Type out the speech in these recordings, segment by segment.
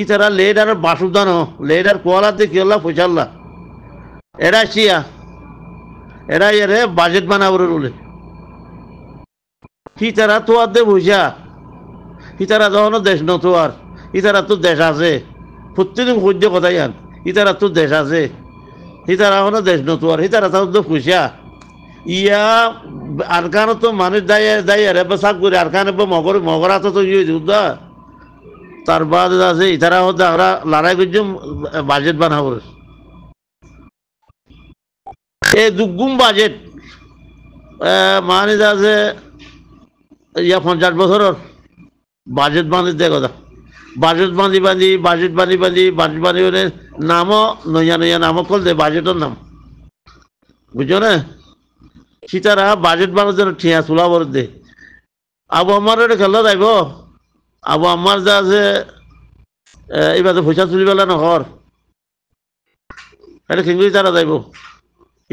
ಈತರ ಲೇಡರ್ ಬಾಸುದಾನು ಲೇಡರ್ ಕೋಲಾತಿ ಕೇಳಲ್ಲ ಪುಷಲ್ಲ ಎಡ ಶಿಯ ಎಡ ಎರೆ ಬಾಜೆಟ್ ಮನವರು ರೂಲೆ ಈತರ ತೋವಾದ್ದೆ ಭುಷಾ ಈತರ যখন দেশ নতোয়ার ইতারা তো দেশ আছে প্রত্যেকদিন সহ্য কথাই আন ইতারা তো দেশ আছে ইতারা হলো দেশ নতোয়ার ইতারা তাও তো খুশিয়া ইয়া আর কারণ তো মানুষ দায় দায় রে সাপ করে আর কারণে মগর মগরা তো ইয়ে দা তার বাদ আছে ইতারা হতে আমরা লড়াই করছি বাজেট বানাবো এই দুগুম বাজেট মানিজ আছে ইয়া পঞ্চাশ বছরের বাজেট বান্ধি দে কথা বাজেট বান্ধি বান্ধি বাজেট বান্ধি বান্ধি বাজেট বান্ধি মানে নামও নইয়া নইয়া নামও কল দে বাজেটের নাম বুঝছো না সীতারা বাজেট বানার জন্য ঠিয়া চুলা বর দে আবু আমার খেলা যাইব আবু আমার যা আছে এইবার পয়সা তুলি পেলা নহর এটা কিন্তু ইতারা যাইব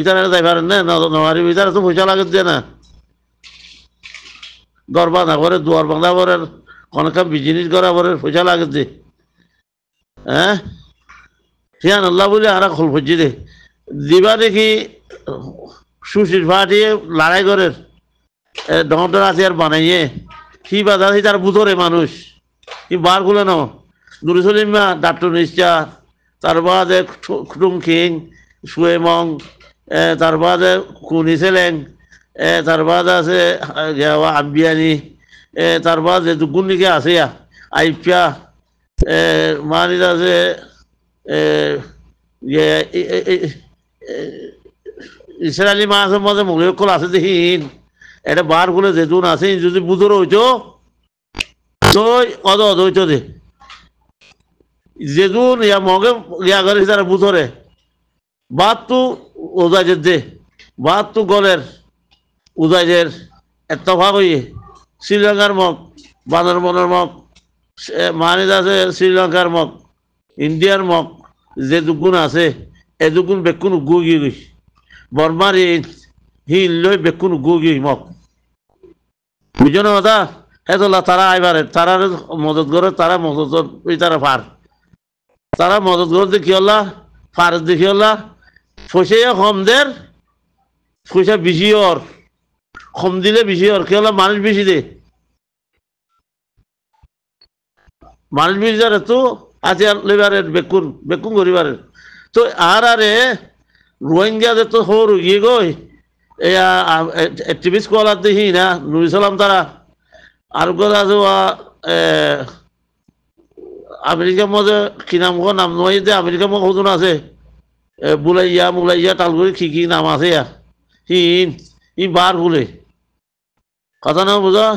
ইতারা যাইবার না নহারিব ইতারা তো লাগে দিয়ে না ঘর বাঁধা করে দুয়ার বাঁধা করে কনকা বিজনেস করা করে পয়সা লাগে দিয়ে হ্যাঁ সিয়ান আল্লাহ বলে আরা খোল খুঁজছি দে দিবা দেখি সুশীল ফাটিয়ে লড়াই করে ডর ডর আছে আর বানাইয়ে কি বাধা তার বুঝরে মানুষ কি বার গুলো ন দুরুসলিমা ডাক্টর নিশ্চা তার বাদে খিং সুয়েমং তার বাদে কুনি সেলেং তার বাদ আছে গেওয়া আম্বিয়ানি তার বাদ গুণিকে আছে আইপিয়া মানি আছে ইয়ে, ইসরায়েলি মাছ মাঝে মোগল আছে দেখিন এটা বার করে যেতুন আছে যদি বুঝোর হইতো তই অদ অদ হইতো দে যেতুন ইয়া মগে ইয়া করে তারা বুঝরে বাদ তু উদাজের দে বাদ তু গলের উদাজের এতফা হইয়ে শ্রীলঙ্কার মগ বান্দরবনের মগ মানিত আছে শ্রীলঙ্কার মগ ইন্ডিয়ার মগ যে দুগুণ আছে এ দুগুণ বেকুণ গু গিয়ে গেছি হিল্লই বেকুন গুগি মক বুঝো না কথা এতলা তারা আইবারে তারা মদত করে তারা মদত তারা ফার তারা মদত করে দেখি হল্লা ফার দেখি হল্লা ফসে কমদের পয়সা বেশি ওর কম দিলে বেশি ওর কি হলো মানুষ বেশি দে মানুষ বেশি যারে তো আছে লেবারের বেকুন বেকুন গরিবারের তো আর আরে রোহিঙ্গাদের তো হো রুগিয়ে গই activist ko ala dihi na Nur Islam আর গোলা আমেরিকা মধ্যে কি নাম কো নাম নয় যে আমেরিকা মধ্যে হুদুন আছে বুলাইয়া মুলাইয়া তালগুড়ি কি কি নাম আছে হিন ই বার বুলে কথা না বুঝা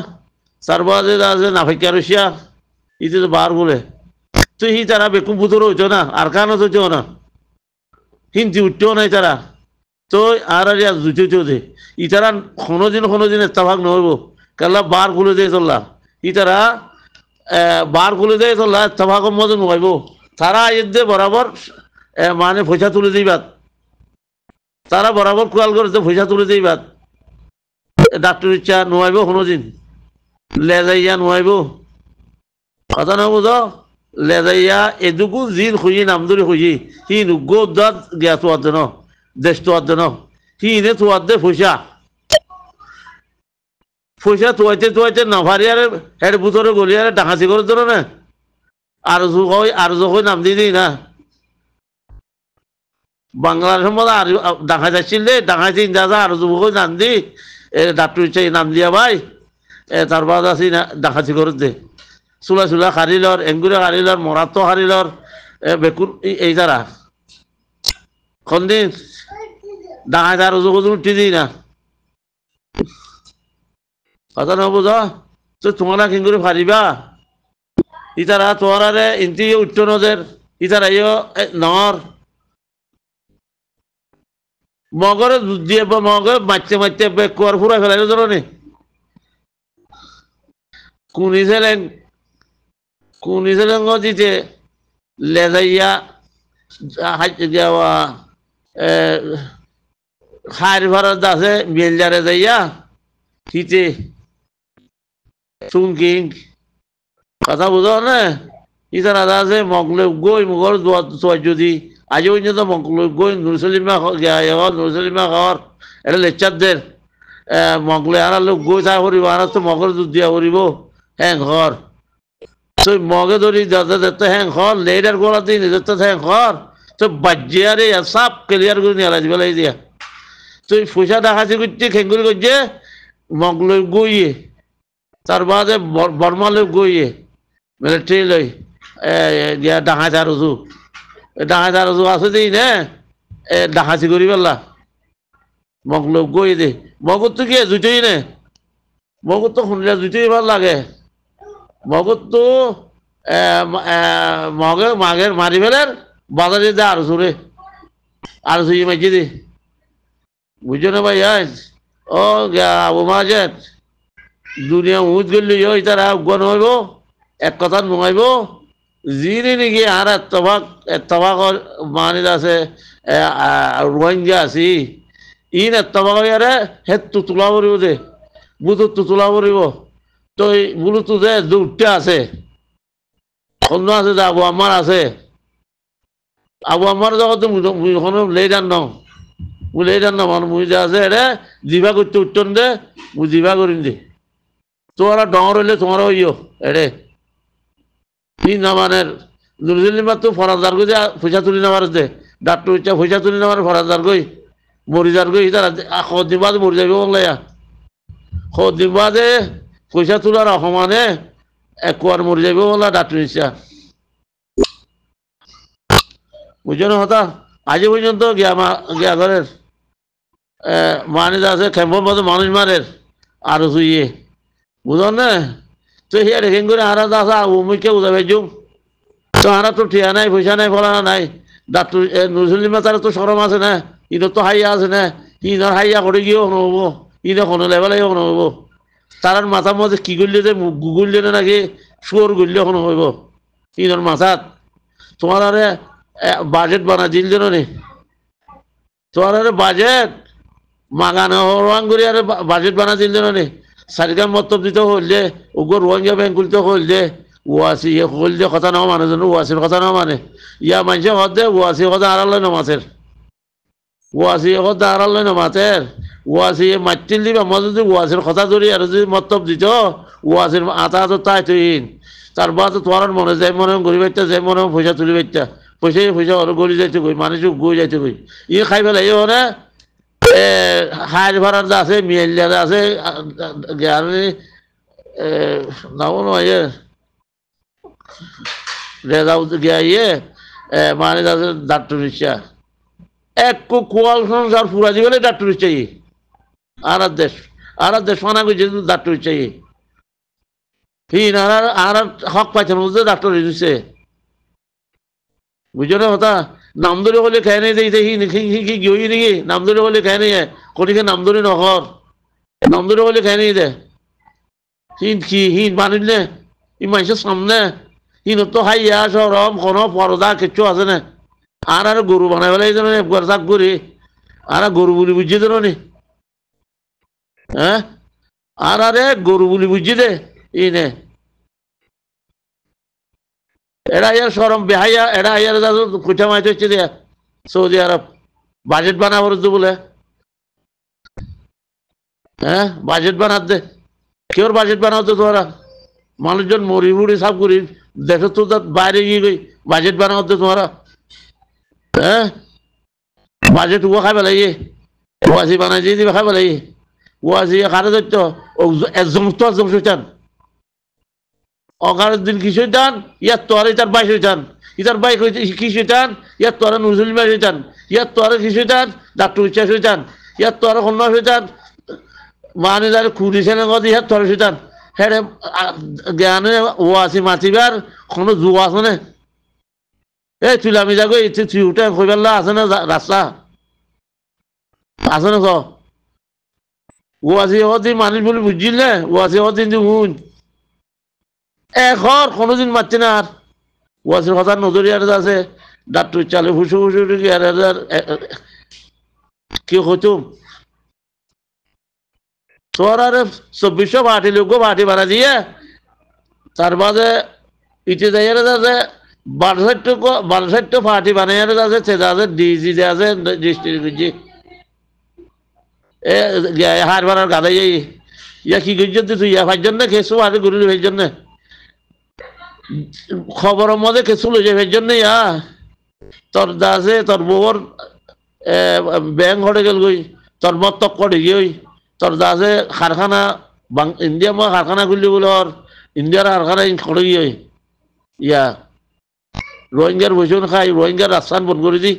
সারবাজে আছে নাফিকা রশিয়া ইতে তো বার বলে তুই হি তারা বেকুম বুতর হইতো না আর কানো তো না হিন্দি উঠতেও নাই তারা তো আর আর জুচে চোদে ইতারা কোনোদিন কোনোদিন এত্তাভাগ নহব কেলা বার গুলো দিয়ে চললা ইতারা বার গুলো দিয়ে চললা এত্তাভাগর মতন হইব তারা এর দিয়ে বরাবর মানে পয়সা তুলে দিবাত তারা বরাবর কোয়াল করে পয়সা তুলে দিবাত ডাক্তর ইচ্ছা নোয়াইব দিন লেজাইয়া নোয়াইব কথা নয় বুঝ লেজাইয়া এদুকু জিন খুঁজি নাম খুঁজি সি নুগ্গ দাঁত গিয়া চোয়াতে ন দেশ তোয়ার জন্য চীনে তোয়ার দে পয়সা পয়সা তোয়াইতে তোয়াইতে নাভারি আর হেড বুতরে গলি আর ডাকাতি করার জন্য না আরজু কই আরজু কই নাম দিয়ে না বাংলার সম্বন্ধে আর ডাকা যাচ্ছিল রে ডাকাইতে দাদা আরজু কই নাম দি এ ডাক্টর নাম দিয়া ভাই এ তার বাদ আছি না ডাকাতি করার দে চুলা চুলা হারিলর এঙ্গুরে হারিলর মরাত্ম হারিলর বেকুর এই যারা কন্দিন দাঁড়ায় তার ওজন ওজন দিই না কথা না বুঝ তো তোমার কি করে ফারিবা ইতারা তোমরা রে ইন্তি উঠত নদের ইতারা ইয় নর মগর দুধ দিয়ে বা মগরে মারতে মারতে কুয়ার ফুরা ফেলাই ধরনে কুনি ছেলেন কুনি ছেলেন দিতে লেজাইয়া হাইতে দেওয়া খায়ের ভরত আছে বেলজারে যাইয়া শীতে চুমকিং কথা বুঝো না ইতার আদা আছে মকলেব গই মুখর দোয়ার যদি আজও তো মকলেব গই নুরসলিমা নুরসলিমা খাওয়ার এটা লেকচারদের মগলে আর লোক গই থা করিব আনার তো মগের দুধ দিয়া করিব হ্যাঁ ঘর তুই মগে ধরি দাদা দেখতে হ্যাঁ ঘর লেডার গোলা দিন দেখতে হ্যাঁ ঘর তো বাজ্যিয়ারে সাপ ক্লিয়ার করে নিয়ে আলাজ বেলাই দিয়া তুই ফুসা ডাকাচি করতে খেঙ্গুরি করছে মগলই গইয়ে তার বাদে বর্মালে গইয়ে মিলিটারি মানে লই দিয়া ডাঙা চার উজু ডাঙা চার উজু আছে দেই না এ ডাকাচি করি পেলা মগল গই দে মগর তো কি জুটেই নে মগর তো শুনলে জুটেই ভাল লাগে মগর তো মাগের মারি পেলেন বাজারে দে আর জোরে আর জুই মাইজি দে বুঝো না ভাই আজ ও আবু মাজাত দুনিয়া মুদ গেলি ওই তারা গণ হইব এক কথা নোয়াইব যিনি নাকি আর এতবাক এতবাকর মানিত আছে রোহিঙ্গা আছি ইন এতবাক ইয়ারে হে তুতুলা পড়িব দে বুতুত তুতুলা পড়িব তো বুলুতুতে দুটা আছে অন্য আছে যাবো আমার আছে আবু আমার জগত মুই হন লেই দান নাও মুই লেই দান মুই যা আছে এরে জিভা করতে উত্তন দে মুই জিভা করিম দে তোমার ডর হইলে তোমার ইয়ো এরে তিন আমানের নুরুজুলিমা তো ফরাজার গই যা পয়সা তুলি নেওয়ার দে ডাক্তার ইচ্ছা পয়সা তুলি নেওয়ার ফরাজার গই মরিজার গই তারা সদিন বাদে মরি যাবি বললাইয়া সদিন বাদে পয়সা তোলার অসমানে এক মরি যাবি বললা ডাক্তার ইচ্ছা বুঝছেন হতা আজি পর্যন্ত গিয়াঘরের মানুষ আছে খেম্পর মতো মানুষ মারের আর শুয়ে বুঝন না তো হিয়া রেখে করে হারা দাস উমিকে উদাবে জুম তো হারা তো ঠিয়া নাই পয়সা নাই ফলা নাই দাঁতু নুসলিম তার তো সরম আছে না ইনো তো হাইয়া আছে না ইনর হাইয়া করে গিয়েও হন হবো ইনো হনো লেবেলাই হন হবো তারার মাথার মধ্যে কি করলে যে দিলে নাকি সুর গুললে হন হইব ইনর মাথাত তোমার আরে বাজেট බජට් බන ජිල්ජනනේ තුවරර බජට් মাগান রোয়াঙ্গুরি আরে বাজেট বানা দিল যেন সারিকার মতব দিতে হল হইলে উগর রোহিঙ্গা ব্যাংক হল খুলতে ও আসি ইয়ে খুললে কথা নাও মানে জন্য ওয়াসির কথা নাও মানে ইয়া মানুষে হদ দে আসি কথা আড়াল আড়ালে নমাতের এ কথা আড়ালে নমাতের ও আসি ওয়াসি মাতিল দিবে আমার যদি ও আসির কথা ধরি আর যদি মতব দিত ও আসির আতা তো তাই তুই তারপর তো তোমার মনে যায় মনে ঘুরি বাইতা যায় মনে পয়সা তুলি বাইতা পইচা পইচা ওর গড়ি যাইতে কই মানুষ গই যাইতে কই ই খাই পেলাই ওরা হায়ার ভাড়ার আছে মিয়ালিয়ার আছে জ্ঞানী নাও নয় রেজাউ গিয়া ইয়ে মানে আছে ডাক্তার ইচ্ছা এক কোয়াল সংসার পুরা দিবে ডাক্তার ইচ্ছা ই দেশ আর দেশ মানা গেছে ডাক্তার ইচ্ছা ই আর আর হক পাইছে ডাক্তার बुझो না কথা नामदोरे को कहने दे ही ही क्यों ही नहीं नामदोरे को कहने है कोनी के नामदोरे नौकर नामदोरे को कहने दे हिन की हिन मानिन দে ই মানুষের সামনে হিন তো হাই আস রম কোনো পর্দা কিচ্ছু আছে না আর আর গরু বানাই বেলাই যেন গড় থাক আর গরু বুলি বুঝিয়ে দেন নি হ্যাঁ আর আরে গরু বুলি বুঝিয়ে দে ই নে এরা ইয়ার সরম বেহাইয়া এরা ইয়ার যা কুচা মাইতে হচ্ছে দিয়া সৌদি আরব বাজেট বানাবার বলে হ্যাঁ বাজেট বানাত দে কেউ বাজেট বানাতো তোরা মানুষজন মরি মুড়ি সাফ করি দেশে তো বাইরে গিয়ে গই বাজেট দে তোরা হ্যাঁ বাজেট উয়া খাই পেলাই ওয়াজি বানাই দিয়ে দিবে খাই পেলাই ওয়াজি খারে ধরতো একজন তো একজন সুইতান অগারো দিন কি শৈতান ইয়ার তোহারে তার বাই শৈতান ইতার বাই কি শৈতান ইয়ার তোহারে নজরুল বাই শৈতান ইয়ার তোহারে কি শৈতান ডাক্তর ইচ্ছা শৈতান ইয়ার তোহারে কন্যা শৈতান মানে যার খুঁড়ি ছেলে কথা ইয়ার তোহারে শৈতান হ্যাঁ জ্ঞানে ও আছে মাতিবার কোনো জুয়া আছে না এই তুই আমি যাগো এই তুই উঠে কইবার আছে না রাস্তা আছে না ও আছে ও মানুষ বলে বুঝছিল না ও আছে অতি দিন এখর কোনোদিন মারছে না আর ওয়াসির কথা নজরিয়ার আছে ডাক্তর চালে ফুসু ফুসু কি হতুম তোর আর চব্বিশশো বাটি লোক বাটি বানা দিয়ে তার মাঝে ইটে যাইয়ারে যাচ্ছে আছে বারোষাট্য বারোষাট্য পার্টি বানাই আর আছে সেটা আছে ডিজি যে আছে ডিস্ট্রিক্ট গুজি এ হার বানার গাদাই ইয়া কি গুজছে তুই ইয়া ভাইজন না খেসু আর গুরু ভাইজন না খবর মধ্যে চলে যাবে জন্য আ তোর দাসে তোর বউর ব্যাংক হটে গেল গই তোর মত করে গই তোর দাসে কারখানা ইন্ডিয়া মই কারখানা খুলি বলে ওর ইন্ডিয়ার কারখানা ইন করে গিয়ে ইয়া রোহিঙ্গার বসুন খাই রোহিঙ্গার রাস্তান বন করে দি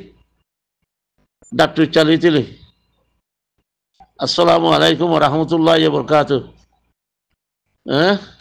ডাক্তর চালিয়ে দিলে আসসালামু আলাইকুম রহমতুল্লাহ বরকাত হ্যাঁ